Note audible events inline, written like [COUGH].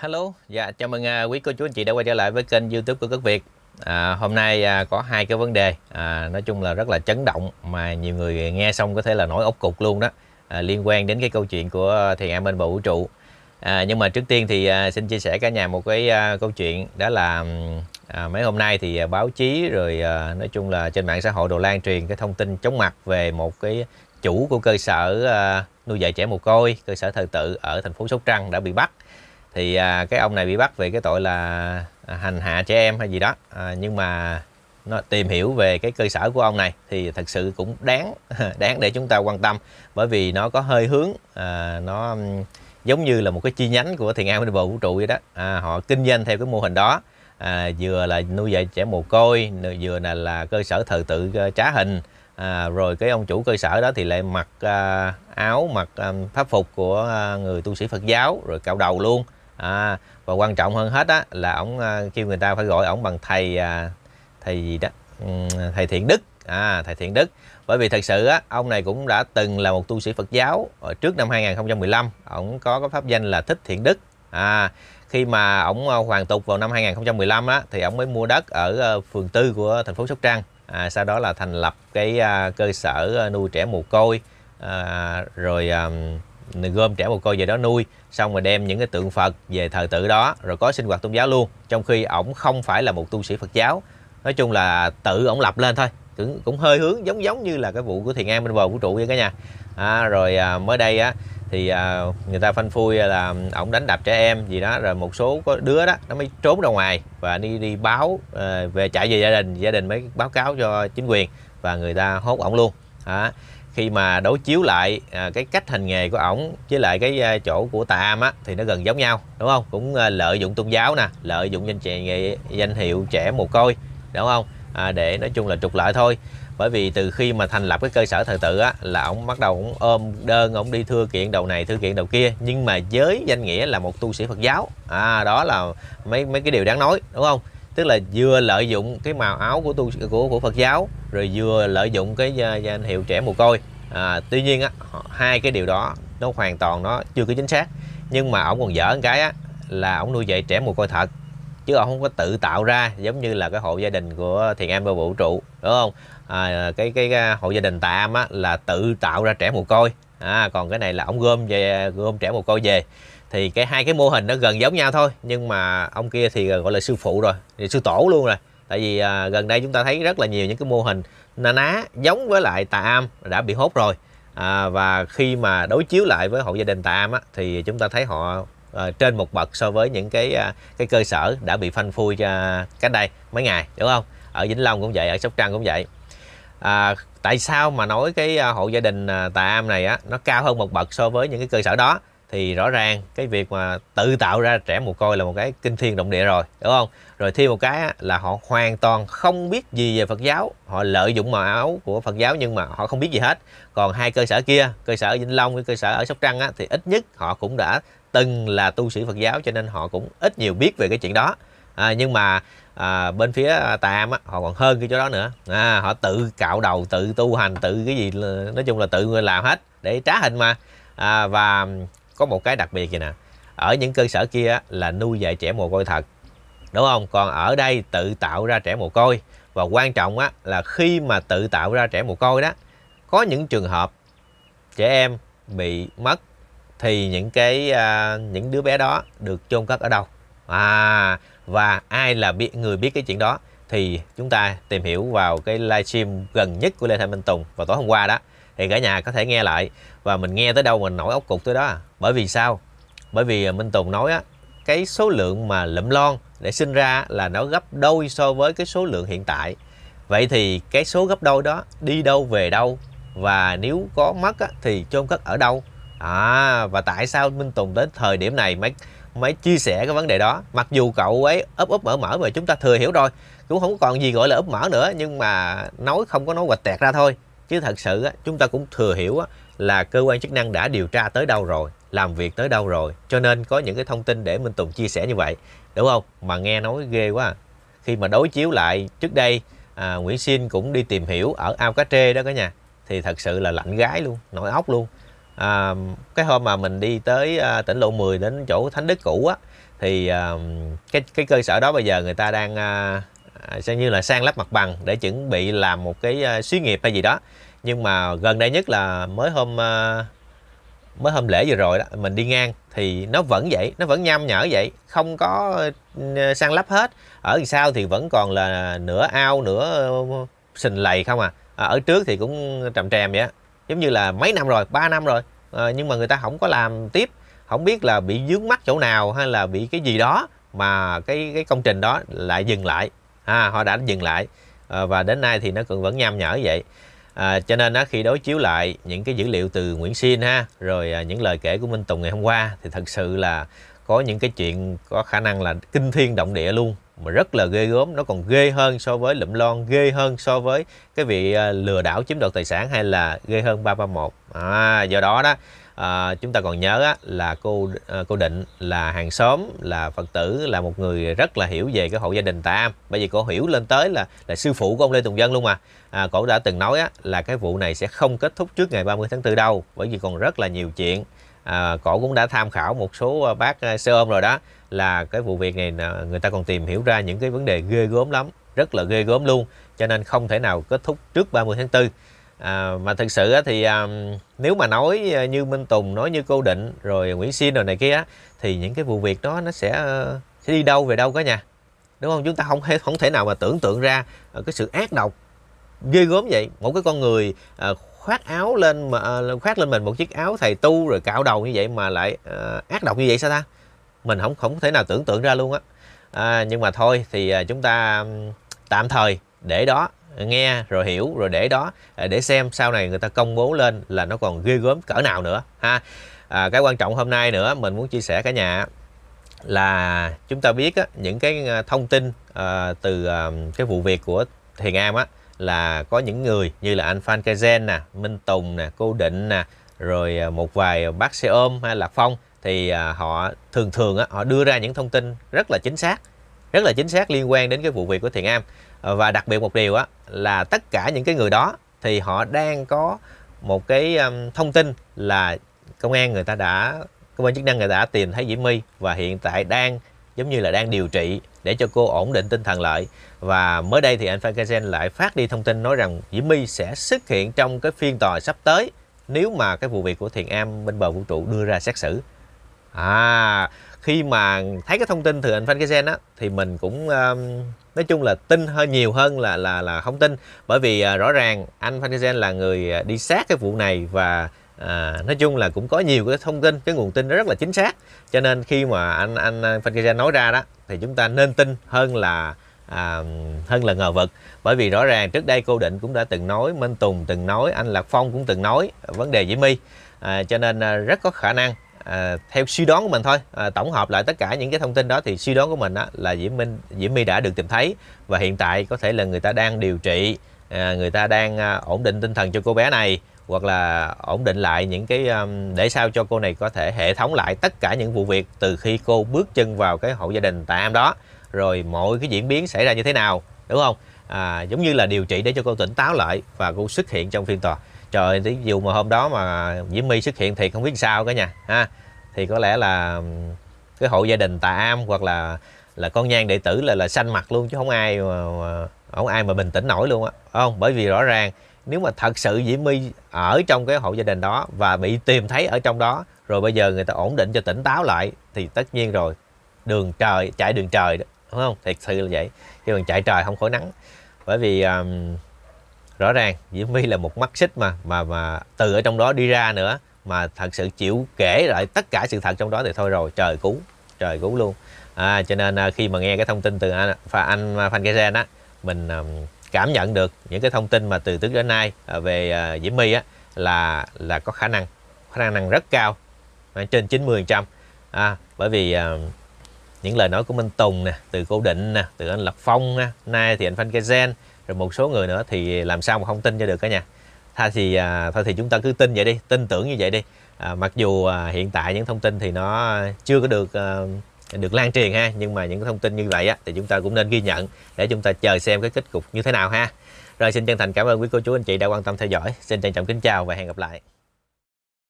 hello dạ chào mừng uh, quý cô chú anh chị đã quay trở lại với kênh youtube của Cất Việt à, hôm nay à, có hai cái vấn đề à, nói chung là rất là chấn động mà nhiều người nghe xong có thể là nổi ốc cục luôn đó à, liên quan đến cái câu chuyện của thiền an bên bầu vũ trụ à, nhưng mà trước tiên thì à, xin chia sẻ cả nhà một cái à, câu chuyện đó là à, mấy hôm nay thì à, báo chí rồi à, nói chung là trên mạng xã hội đồ lan truyền cái thông tin chóng mặt về một cái chủ của cơ sở à, nuôi dạy trẻ mồ côi cơ sở thờ tự ở thành phố sóc trăng đã bị bắt thì à, cái ông này bị bắt về cái tội là à, hành hạ trẻ em hay gì đó à, nhưng mà nó tìm hiểu về cái cơ sở của ông này thì thật sự cũng đáng [LAUGHS] đáng để chúng ta quan tâm bởi vì nó có hơi hướng à, nó giống như là một cái chi nhánh của thiền an bờ vũ trụ vậy đó à, họ kinh doanh theo cái mô hình đó à, vừa là nuôi dạy trẻ mồ côi vừa là là cơ sở thờ tự ờ, trá hình à, rồi cái ông chủ cơ sở đó thì lại mặc à, áo mặc à, pháp phục của à, người tu sĩ Phật giáo rồi cạo đầu luôn à, và quan trọng hơn hết á, là ổng à, kêu người ta phải gọi ông bằng thầy à, thầy gì đó ừ, thầy thiện đức à, thầy thiện đức bởi vì thật sự á, ông này cũng đã từng là một tu sĩ Phật giáo trước năm 2015 ông có cái pháp danh là thích thiện đức à, khi mà ông à, hoàn tục vào năm 2015 á, thì ông mới mua đất ở phường tư của thành phố Sóc Trăng à, sau đó là thành lập cái cơ sở nuôi trẻ mồ côi à, rồi à, gom trẻ một côi về đó nuôi xong rồi đem những cái tượng phật về thờ tự đó rồi có sinh hoạt tôn giáo luôn trong khi ổng không phải là một tu sĩ phật giáo nói chung là tự ổng lập lên thôi cũng, cũng hơi hướng giống giống như là cái vụ của thiền an bên bờ vũ trụ vậy cả nhà à, rồi à, mới đây á thì à, người ta phanh phui là ổng đánh đập trẻ em gì đó rồi một số có đứa đó nó mới trốn ra ngoài và đi đi báo à, về chạy về gia đình gia đình mới báo cáo cho chính quyền và người ta hốt ổng luôn à, khi mà đối chiếu lại à, cái cách hành nghề của ổng với lại cái à, chỗ của tà am á thì nó gần giống nhau đúng không cũng à, lợi dụng tôn giáo nè lợi dụng danh trẻ nghề danh hiệu trẻ mồ côi đúng không à, để nói chung là trục lợi thôi bởi vì từ khi mà thành lập cái cơ sở thờ tự á là ổng bắt đầu ổng ôm đơn ổng đi thưa kiện đầu này thưa kiện đầu kia nhưng mà với danh nghĩa là một tu sĩ phật giáo à đó là mấy mấy cái điều đáng nói đúng không tức là vừa lợi dụng cái màu áo của tu của của Phật giáo rồi vừa lợi dụng cái à, danh hiệu trẻ mồ côi à, tuy nhiên á hai cái điều đó nó hoàn toàn nó chưa có chính xác nhưng mà ổng còn dở cái á là ổng nuôi dạy trẻ mồ côi thật chứ ổng không có tự tạo ra giống như là cái hộ gia đình của thiền am và vũ trụ đúng không à, cái, cái à, hộ gia đình tà am á là tự tạo ra trẻ mồ côi à, còn cái này là ổng gom về gom trẻ mồ côi về thì cái hai cái mô hình nó gần giống nhau thôi nhưng mà ông kia thì gọi là sư phụ rồi sư tổ luôn rồi tại vì à, gần đây chúng ta thấy rất là nhiều những cái mô hình na ná giống với lại tà am đã bị hốt rồi à, và khi mà đối chiếu lại với hộ gia đình tà am á, thì chúng ta thấy họ à, trên một bậc so với những cái à, cái cơ sở đã bị phanh phui à, cách đây mấy ngày đúng không ở vĩnh long cũng vậy ở sóc trăng cũng vậy à, tại sao mà nói cái à, hộ gia đình à, tà am này á, nó cao hơn một bậc so với những cái cơ sở đó thì rõ ràng cái việc mà tự tạo ra trẻ mồ côi là một cái kinh thiên động địa rồi đúng không rồi thêm một cái là họ hoàn toàn không biết gì về Phật giáo họ lợi dụng màu áo của Phật giáo nhưng mà họ không biết gì hết còn hai cơ sở kia cơ sở ở Vĩnh Long với cơ sở ở Sóc Trăng á, thì ít nhất họ cũng đã từng là tu sĩ Phật giáo cho nên họ cũng ít nhiều biết về cái chuyện đó à, nhưng mà à, bên phía à, tà am á, họ còn hơn cái chỗ đó nữa à, họ tự cạo đầu tự tu hành tự cái gì nói chung là tự người làm hết để trá hình mà à, và có một cái đặc biệt gì nè ở những cơ sở kia là nuôi dạy trẻ mồ côi thật đúng không còn ở đây tự tạo ra trẻ mồ côi và quan trọng á, là khi mà tự tạo ra trẻ mồ côi đó có những trường hợp trẻ em bị mất thì những cái à, những đứa bé đó được chôn cất ở đâu à và ai là biết người biết cái chuyện đó thì chúng ta tìm hiểu vào cái livestream gần nhất của Lê Thanh Minh Tùng vào tối hôm qua đó thì cả nhà có thể nghe lại và mình nghe tới đâu mình nổi ốc cục tới đó bởi vì sao bởi vì minh tùng nói á cái số lượng mà lụm lon để sinh ra là nó gấp đôi so với cái số lượng hiện tại vậy thì cái số gấp đôi đó đi đâu về đâu và nếu có mất á, thì chôn cất ở đâu à và tại sao minh tùng đến thời điểm này mới mới chia sẻ cái vấn đề đó mặc dù cậu ấy ấp ấp mở mở mà chúng ta thừa hiểu rồi cũng không còn gì gọi là ấp mở nữa nhưng mà nói không có nói hoạch tẹt ra thôi chứ thật sự chúng ta cũng thừa hiểu là cơ quan chức năng đã điều tra tới đâu rồi làm việc tới đâu rồi cho nên có những cái thông tin để Minh Tùng chia sẻ như vậy đúng không mà nghe nói ghê quá à. khi mà đối chiếu lại trước đây à, Nguyễn Xin cũng đi tìm hiểu ở ao cá trê đó cả nhà thì thật sự là lạnh gái luôn nổi ốc luôn à, cái hôm mà mình đi tới à, tỉnh lộ 10 đến chỗ Thánh Đức cũ á thì à, cái cái cơ sở đó bây giờ người ta đang à, À, xem như là sang lắp mặt bằng để chuẩn bị làm một cái à, xí nghiệp hay gì đó nhưng mà gần đây nhất là mới hôm à, mới hôm lễ vừa rồi đó mình đi ngang thì nó vẫn vậy nó vẫn nham nhở vậy không có sang lắp hết ở sau thì vẫn còn là nửa ao nửa ờ, sình lầy không à ở trước thì cũng trầm trèm vậy giống như là mấy năm rồi ba năm rồi à, nhưng mà người ta không có làm tiếp không biết là bị dướng mắt chỗ nào hay là bị cái gì đó mà cái cái công trình đó lại dừng lại à, họ đã dừng lại à, và đến nay thì nó cũng vẫn nham nhở vậy à, cho nên á, khi đối chiếu lại những cái dữ liệu từ Nguyễn Xin ha rồi à, những lời kể của Minh Tùng ngày hôm qua thì thật sự là có những cái chuyện có khả năng là kinh thiên động địa luôn mà rất là ghê gớm nó còn ghê hơn so với lụm lon ghê hơn so với cái vị à, lừa đảo chiếm đoạt tài sản hay là ghê hơn 331 à, do đó đó à, chúng ta còn nhớ á, là cô à, cô định là hàng xóm là phật tử là một người rất là hiểu về cái hộ gia đình tạ am bởi vì cô hiểu lên tới là là sư phụ của ông lê tùng dân luôn mà à, cổ đã từng nói á, là cái vụ này sẽ không kết thúc trước ngày 30 tháng 4 đâu bởi vì còn rất là nhiều chuyện à, cổ cũng đã tham khảo một số ờ, bác ờ, xe ôm rồi đó là cái vụ việc này người ta còn tìm hiểu ra những cái vấn đề ghê gớm lắm rất là ghê gớm luôn cho nên không thể nào kết thúc trước 30 tháng 4 à, mà thực sự thì à, nếu mà nói ờ, như Minh Tùng nói như cô định rồi Nguyễn Xin rồi này kia thì những cái vụ việc đó nó sẽ sẽ đi đâu về đâu cả nhà đúng không chúng ta không không thể nào mà tưởng tượng ra cái sự ác độc ghê gớm vậy một cái con người à, khoác áo lên mà à, khoác lên mình một chiếc áo thầy tu rồi cạo đầu như vậy mà lại uh, ác độc như vậy sao ta mình không không thể nào tưởng tượng ra luôn á à, nhưng mà thôi thì à, chúng ta tạm thời để đó nghe rồi hiểu rồi để đó để xem sau này người ta công bố lên là nó còn ghê gớm cỡ nào nữa ha à, cái quan trọng hôm nay nữa mình muốn chia sẻ cả nhà là chúng ta biết á, những cái thông tin à, từ à, cái vụ việc của thiền am á là có những người như là anh Phan Kaizen nè, Minh Tùng nè, Cô Định nè, rồi à, một vài bác xe ôm hay là Phong thì à, họ thường thường họ đưa ra những thông tin rất là chính xác rất là chính xác liên quan đến cái vụ việc của Thiện Am ờ, và đặc biệt một điều á là tất cả những cái người đó thì họ đang có một cái thông tin là công an người ta đã cơ quan chức năng người ta đã tìm thấy Diễm My và hiện tại đang giống như là đang điều trị để cho cô ổn định tinh thần lại và mới đây thì anh Frankenstein lại phát đi thông tin nói rằng Diễm My sẽ xuất hiện trong cái phiên tòa sắp tới nếu mà cái vụ việc của Thiền Am bên bờ vũ trụ đưa ra xét xử à khi mà thấy cái thông tin từ anh Frankenstein á thì mình cũng um, nói chung là tin hơi nhiều hơn là là là không tin bởi vì uh, rõ ràng anh Frankenstein là người à, đi sát cái vụ này và à, nói chung là cũng có nhiều cái thông tin cái nguồn tin rất là chính xác cho nên khi mà anh anh Phan nói ra đó thì chúng ta nên tin hơn là à, hơn là ngờ vực bởi vì rõ ràng trước đây cô định cũng đã từng nói minh tùng từng nói anh lạc phong cũng từng nói à, vấn đề diễm my à, cho nên à, rất có khả năng à, theo suy đoán của mình thôi à, tổng hợp lại tất cả những cái thông tin đó thì suy đoán của mình á, là diễm minh diễm my đã được tìm thấy và hiện tại có thể là người ta đang điều trị À, người ta đang à, ổn định tinh thần cho cô bé này hoặc là ổn định lại những cái để sao cho cô này có thể hệ thống lại tất cả những vụ việc từ khi cô bước chân vào cái hộ gia đình tại am đó rồi mọi cái diễn biến xảy ra như thế nào đúng không à, giống như là điều trị để cho cô tỉnh táo lại và cô xuất hiện trong phiên tòa trời ơi dù mà hôm đó mà Diễm My xuất hiện thì không biết sao cả nhà ha thì có lẽ là cái hộ gia đình tà am hoặc là là con nhang đệ tử là là xanh mặt luôn chứ không ai mà, mà không ai mà bình tĩnh nổi luôn á không bởi vì rõ ràng nếu mà thật sự Diễm My ở trong cái hộ gia đình đó và bị tìm thấy ở trong đó rồi bây giờ người ta ổn định cho tỉnh táo lại thì tất nhiên rồi đường trời chạy đường trời đó đúng không Thật sự là vậy chứ còn chạy trời không khỏi nắng bởi vì um, rõ ràng Diễm My là một mắt xích mà mà mà từ ở trong đó đi ra nữa mà thật sự chịu kể lại tất cả sự thật trong đó thì thôi rồi trời cứu trời cứu luôn à, cho nên à, khi mà nghe cái thông tin từ anh, anh Phan Kesen á mình à, cảm nhận được những cái thông tin mà từ trước đến nay à, về à, Diễm My á là là có khả năng khả năng rất cao trên 90% à, bởi vì những lời nói của Minh Tùng nè từ Cô Định nè từ anh Lập Phong nè nay thì anh Phan Kezen rồi một số người nữa thì làm sao mà không tin cho được cả nhà thôi thì thôi thì chúng ta cứ tin vậy đi tin tưởng như vậy đi à, mặc dù hiện tại những thông tin thì nó chưa có được à, được lan truyền ha nhưng mà những thông tin như vậy á, thì chúng ta cũng nên ghi nhận để chúng ta chờ xem cái kết cục như thế nào ha rồi xin chân thành cảm ơn quý cô chú anh chị đã quan tâm theo dõi xin trân trọng kính chào và hẹn gặp lại